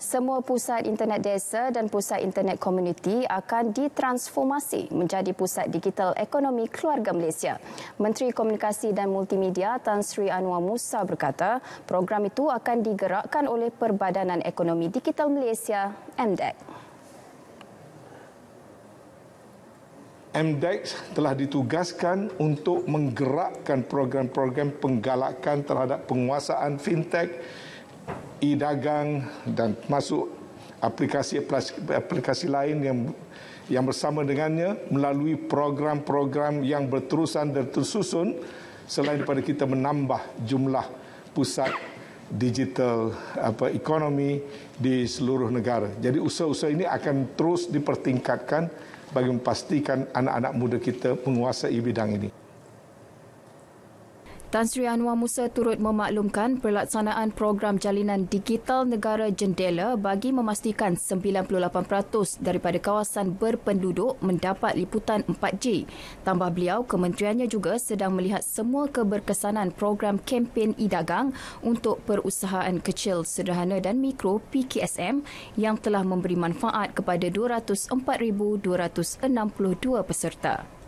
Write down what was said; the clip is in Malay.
semua pusat internet desa dan pusat internet komuniti akan ditransformasi menjadi pusat digital ekonomi keluarga Malaysia. Menteri Komunikasi dan Multimedia Tan Sri Anwar Musa berkata, program itu akan digerakkan oleh Perbadanan Ekonomi Digital Malaysia, MDEC. MDEX telah ditugaskan untuk menggerakkan program-program penggalakan terhadap penguasaan fintech e-dagang dan masuk aplikasi aplikasi lain yang yang bersama dengannya melalui program-program yang berterusan dan tersusun selain daripada kita menambah jumlah pusat digital apa ekonomi di seluruh negara. Jadi usaha-usaha ini akan terus dipertingkatkan bagi memastikan anak-anak muda kita menguasai bidang ini. Tan Sri Anwar Musa turut memaklumkan pelaksanaan program jalinan digital negara jendela bagi memastikan 98% daripada kawasan berpenduduk mendapat liputan 4G. Tambah beliau, kementeriannya juga sedang melihat semua keberkesanan program kempen e-dagang untuk perusahaan kecil sederhana dan mikro PKSM yang telah memberi manfaat kepada 204,262 peserta.